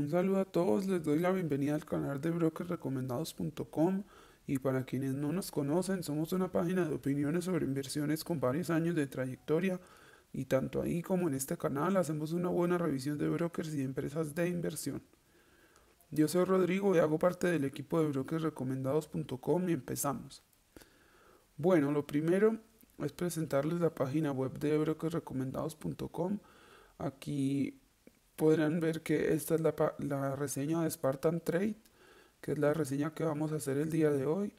Un saludo a todos, les doy la bienvenida al canal de brokersrecomendados.com y para quienes no nos conocen, somos una página de opiniones sobre inversiones con varios años de trayectoria y tanto ahí como en este canal hacemos una buena revisión de brokers y empresas de inversión. Yo soy Rodrigo y hago parte del equipo de brokersrecomendados.com y empezamos. Bueno, lo primero es presentarles la página web de brokersrecomendados.com. Aquí podrán ver que esta es la, reseña de Spartan Trade, que es la reseña que vamos a hacer el día de hoy.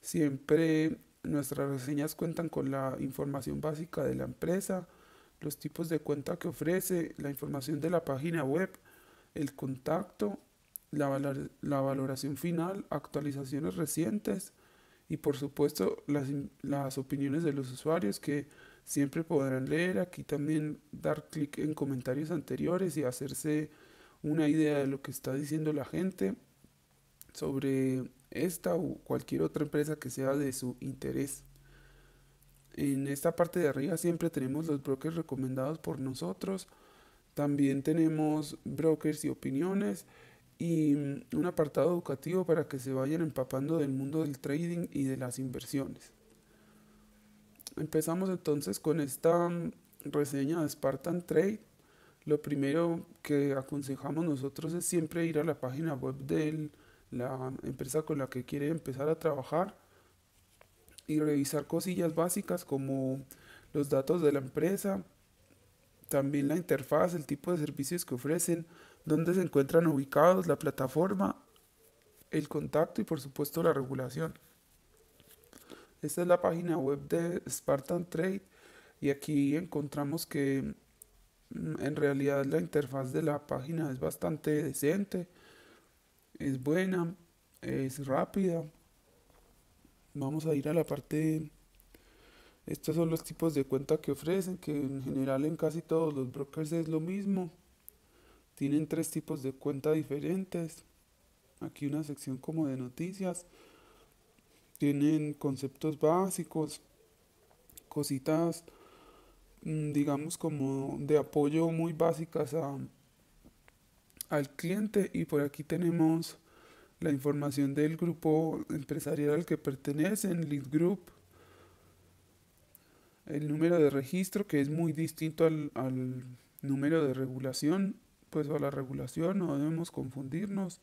Siempre nuestras reseñas cuentan con la información básica de la empresa, los tipos de cuenta que ofrece, la información de la página web, el contacto, la, valoración final, actualizaciones recientes y por supuesto las opiniones de los usuarios que Siempre podrán leer, aquí también dar clic en comentarios anteriores y hacerse una idea de lo que está diciendo la gente sobre esta o cualquier otra empresa que sea de su interés. En esta parte de arriba siempre tenemos los brokers recomendados por nosotros. También tenemos brokers y opiniones y mm, un apartado educativo para que se vayan empapando del mundo del trading y de las inversiones. Empezamos entonces con esta mm, reseña de Spartan Trade. Lo primero que aconsejamos nosotros es siempre ir a la página web de la empresa con la que quiere empezar a trabajar y revisar cosillas básicas como los datos de la empresa, también la interfaz, el tipo de servicios que ofrecen, dónde se encuentran ubicados, la plataforma, el contacto y por supuesto la regulación. Esta es la página web de Spartan Trade y aquí encontramos que mm, en realidad la interfaz de la página es bastante decente, es buena, es rápida. Vamos a ir a la parte... Estos son los tipos de cuenta que ofrecen, que en general en casi todos los brokers es lo mismo. Tienen tres tipos de cuenta diferentes. Aquí una sección como de noticias tienen conceptos básicos, cositas, mm, digamos, como de apoyo muy básicas a, al cliente. Y por aquí tenemos la información del grupo empresarial al que pertenecen, Lead Group, el número de registro que es muy distinto al, al número de regulación, pues a la regulación no debemos confundirnos.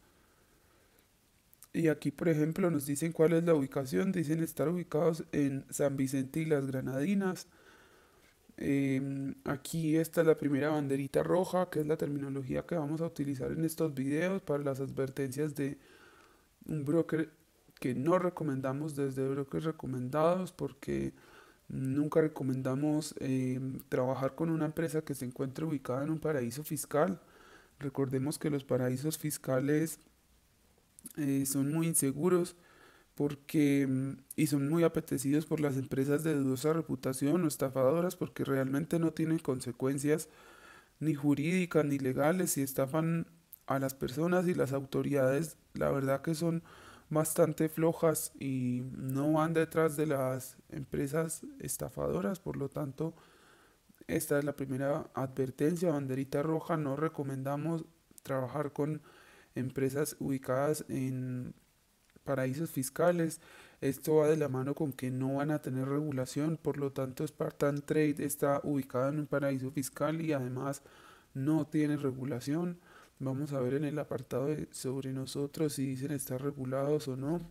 Y aquí, por ejemplo, nos dicen cuál es la ubicación. Dicen estar ubicados en San Vicente y las Granadinas. Em, aquí esta la primera banderita roja, que es la terminología que vamos a utilizar en estos videos para las advertencias de un broker que no recomendamos desde brokers recomendados porque nunca recomendamos em, trabajar con una empresa que se encuentre ubicada en un paraíso fiscal. Recordemos que los paraísos fiscales eh, son muy inseguros porque mm, y son muy apetecidos por las empresas de dudosa reputación o estafadoras porque realmente no tienen consecuencias ni jurídicas ni legales si estafan a las personas y las autoridades la verdad que son bastante flojas y no van detrás de las empresas estafadoras por lo tanto esta es la primera advertencia banderita roja no recomendamos trabajar con empresas ubicadas en paraísos fiscales. Esto va de la mano con que no van a tener regulación, por lo tanto Spartan Trade está ubicada en un paraíso fiscal y además no tiene regulación. Vamos a ver en el apartado sobre nosotros si dicen estar regulados o no.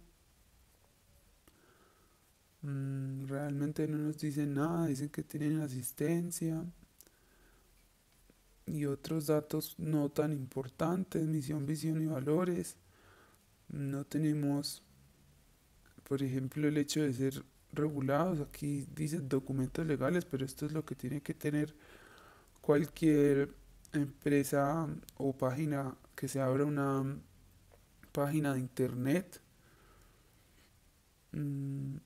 Mm, realmente no nos dicen nada, dicen que tienen asistencia y otros datos no tan importantes, misión, visión y valores. No tenemos, por ejemplo, el hecho de ser regulados. Aquí dice documentos legales, pero esto es lo que tiene que tener cualquier empresa o página que se abra una página de internet. Mm,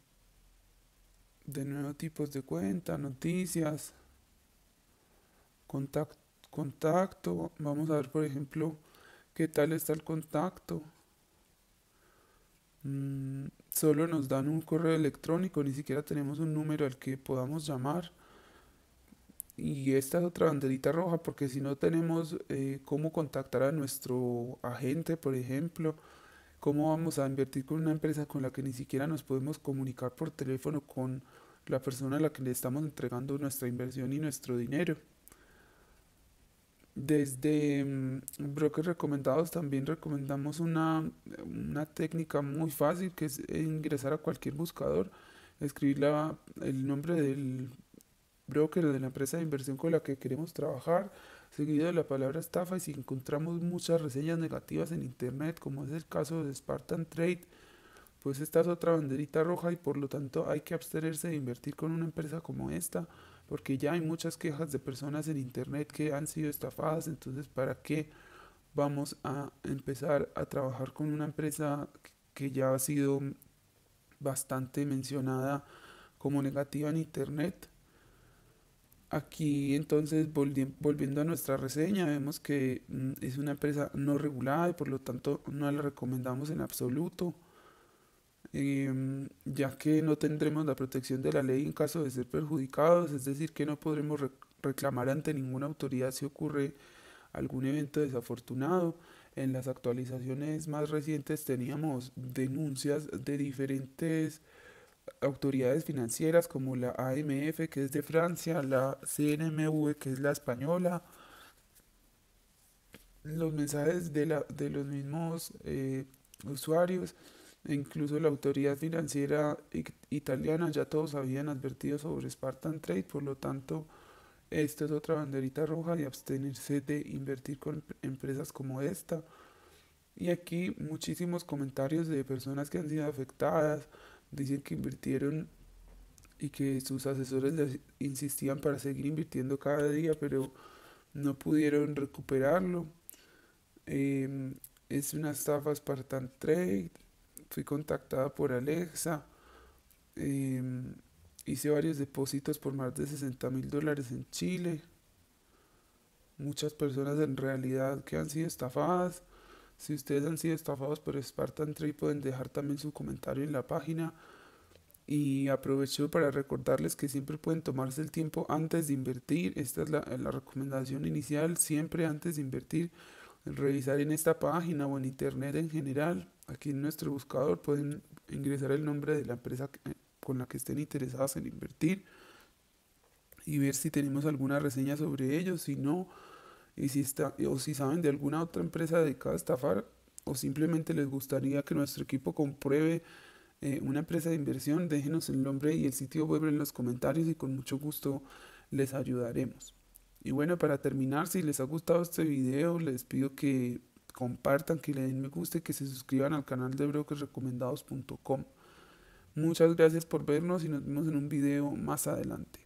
de nuevo tipos de cuenta, noticias, contacto contacto. Vamos a ver, por ejemplo, qué tal está el contacto. Mm, solo nos dan un correo electrónico, ni siquiera tenemos un número al que podamos llamar. Y esta es otra banderita roja porque si no tenemos eh, cómo contactar a nuestro agente, por ejemplo, cómo vamos a invertir con una empresa con la que ni siquiera nos podemos comunicar por teléfono con la persona a la que le estamos entregando nuestra inversión y nuestro dinero. Desde mm, brokers recomendados también recomendamos una, técnica muy fácil que es ingresar a cualquier buscador, escribir el nombre del broker o de la empresa de inversión con la que queremos trabajar, seguido de la palabra estafa y si encontramos muchas reseñas negativas en internet, como es el caso de Spartan Trade, pues esta es otra banderita roja y por lo tanto hay que abstenerse de invertir con una empresa como esta porque ya hay muchas quejas de personas en Internet que han sido estafadas, entonces ¿para qué vamos a empezar a trabajar con una empresa que ya ha sido bastante mencionada como negativa en Internet? Aquí entonces volviendo a nuestra reseña, vemos que mm, es una empresa no regulada y por lo tanto no la recomendamos en absoluto. Em, ya que no tendremos la protección de la ley en caso de ser perjudicados, es decir, que no podremos reclamar ante ninguna autoridad si ocurre algún evento desafortunado. En las actualizaciones más recientes teníamos denuncias de diferentes autoridades financieras como la AMF, que es de Francia, la CNMV, que es la española, los mensajes de, de los mismos eh, usuarios e incluso la autoridad financiera italiana ya todos habían advertido sobre Spartan Trade, por lo tanto, esto es otra banderita roja de abstenerse de invertir con empresas como esta. Y aquí muchísimos comentarios de personas que han sido afectadas, dicen que invirtieron y que sus asesores les insistían para seguir invirtiendo cada día, pero no pudieron recuperarlo. Em, es una estafa Spartan Trade fui contactada por Alexa, em, hice varios depósitos por más de 60 mil dólares en Chile, muchas personas en realidad que han sido estafadas. Si ustedes han sido estafados por Spartan Trade pueden dejar también su comentario en la página. Y aprovecho para recordarles que siempre pueden tomarse el tiempo antes de invertir. Esta es la recomendación inicial, siempre antes de invertir, revisar en esta página o en internet en general Aquí en nuestro buscador pueden ingresar el nombre de la empresa eh, con la que estén interesadas en invertir y ver si tenemos alguna reseña sobre ellos, si no, y si está, o si saben de alguna otra empresa dedicada a estafar, o simplemente les gustaría que nuestro equipo compruebe eh, una empresa de inversión, déjenos el nombre y el sitio web en los comentarios y con mucho gusto les ayudaremos. Y bueno, para terminar, si les ha gustado este video, les pido que compartan, que le den me gusta y que se suscriban al canal de brokersrecomendados.com. Muchas gracias por vernos y nos vemos en un video más adelante.